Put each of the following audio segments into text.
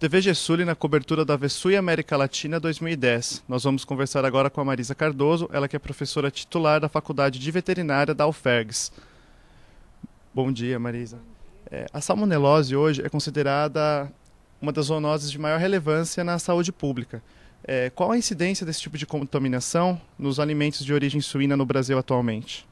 TV Gessuli na cobertura da Vessui América Latina 2010. Nós vamos conversar agora com a Marisa Cardoso, ela que é professora titular da Faculdade de Veterinária da UFERGS. Bom dia, Marisa. É, a salmonelose hoje é considerada uma das zoonoses de maior relevância na saúde pública. É, qual a incidência desse tipo de contaminação nos alimentos de origem suína no Brasil atualmente?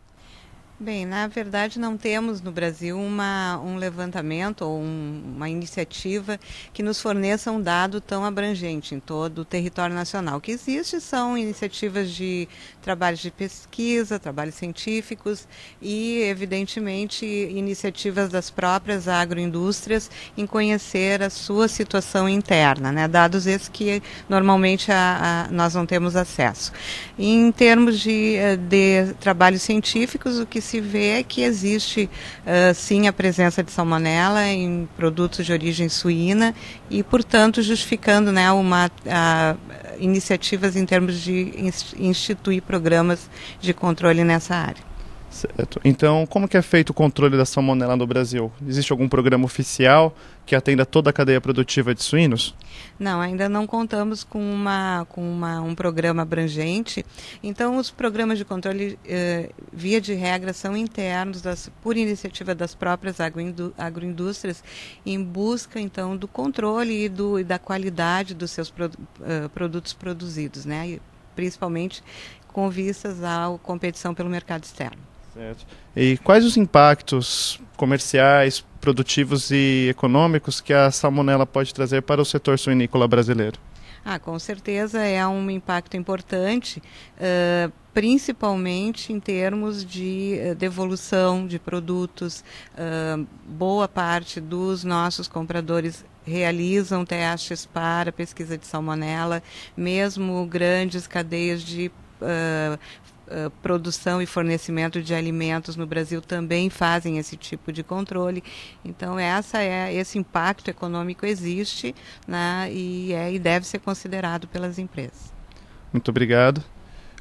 Bem, na verdade não temos no Brasil uma, um levantamento ou um, uma iniciativa que nos forneça um dado tão abrangente em todo o território nacional. O que existe são iniciativas de trabalhos de pesquisa, trabalhos científicos e, evidentemente, iniciativas das próprias agroindústrias em conhecer a sua situação interna, né? dados esses que normalmente a, a, nós não temos acesso. Em termos de, eh, de trabalhos científicos, o que se vê é que existe uh, sim a presença de salmonela em produtos de origem suína e, portanto, justificando né, uma, a, iniciativas em termos de instituir programas de controle nessa área. Certo. Então, como que é feito o controle da salmonela no Brasil? Existe algum programa oficial que atenda toda a cadeia produtiva de suínos? Não, ainda não contamos com, uma, com uma, um programa abrangente. Então, os programas de controle, eh, via de regra, são internos das, por iniciativa das próprias agroindú agroindústrias, em busca, então, do controle e, do, e da qualidade dos seus pro, eh, produtos produzidos, né? E, principalmente com vistas à competição pelo mercado externo. Certo. E quais os impactos comerciais, produtivos e econômicos que a salmonela pode trazer para o setor suinícola brasileiro? Ah, com certeza é um impacto importante, uh, principalmente em termos de uh, devolução de produtos. Uh, boa parte dos nossos compradores realizam testes para pesquisa de salmonela, mesmo grandes cadeias de ah, ah, produção e fornecimento de alimentos no Brasil também fazem esse tipo de controle. Então essa é esse impacto econômico existe né, e, é, e deve ser considerado pelas empresas. Muito obrigado.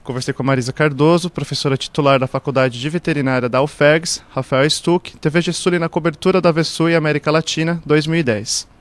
Conversei com a Marisa Cardoso, professora titular da Faculdade de Veterinária da UFEGS, Rafael Stuck, TV Gesuli na cobertura da VESU e América Latina 2010.